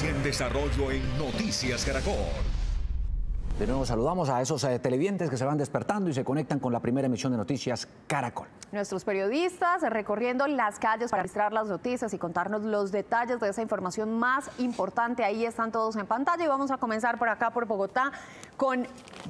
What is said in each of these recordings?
en desarrollo en Noticias Caracol. De nuevo saludamos a esos eh, televidentes que se van despertando y se conectan con la primera emisión de Noticias Caracol. Nuestros periodistas recorriendo las calles para registrar las noticias y contarnos los detalles de esa información más importante. Ahí están todos en pantalla y vamos a comenzar por acá, por Bogotá, con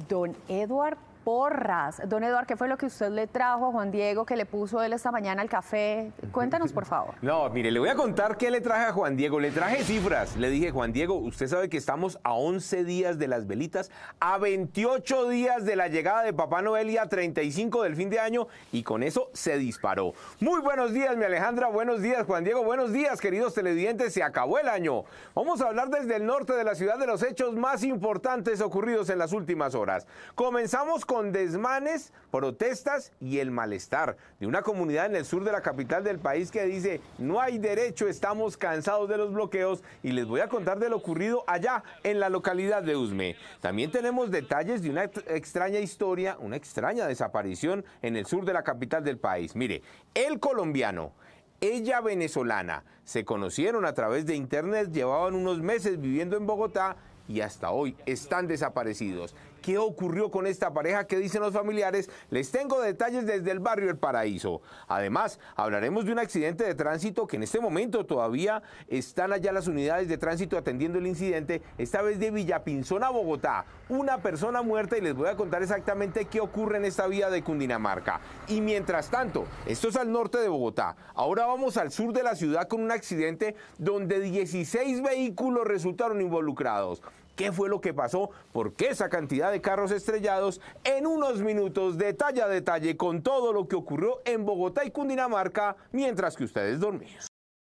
don Eduardo porras. Don Eduardo, ¿qué fue lo que usted le trajo a Juan Diego que le puso él esta mañana al café? Cuéntanos, por favor. No, mire, le voy a contar qué le traje a Juan Diego. Le traje cifras. Le dije, Juan Diego, usted sabe que estamos a 11 días de las velitas, a 28 días de la llegada de Papá Noel y a 35 del fin de año, y con eso se disparó. Muy buenos días, mi Alejandra. Buenos días, Juan Diego. Buenos días, queridos televidentes. Se acabó el año. Vamos a hablar desde el norte de la ciudad de los hechos más importantes ocurridos en las últimas horas. Comenzamos con con desmanes, protestas y el malestar de una comunidad en el sur de la capital del país que dice no hay derecho, estamos cansados de los bloqueos y les voy a contar de lo ocurrido allá en la localidad de Usme. También tenemos detalles de una extraña historia, una extraña desaparición en el sur de la capital del país. Mire, el colombiano ella venezolana. Se conocieron a través de internet, llevaban unos meses viviendo en Bogotá y hasta hoy están desaparecidos qué ocurrió con esta pareja ¿Qué dicen los familiares, les tengo detalles desde el barrio El Paraíso. Además, hablaremos de un accidente de tránsito que en este momento todavía están allá las unidades de tránsito atendiendo el incidente, esta vez de Villapinzón a Bogotá. Una persona muerta y les voy a contar exactamente qué ocurre en esta vía de Cundinamarca. Y mientras tanto, esto es al norte de Bogotá. Ahora vamos al sur de la ciudad con un accidente donde 16 vehículos resultaron involucrados. ¿Qué fue lo que pasó? ¿Por qué esa cantidad de de carros estrellados en unos minutos, detalle a detalle, con todo lo que ocurrió en Bogotá y Cundinamarca mientras que ustedes dormían.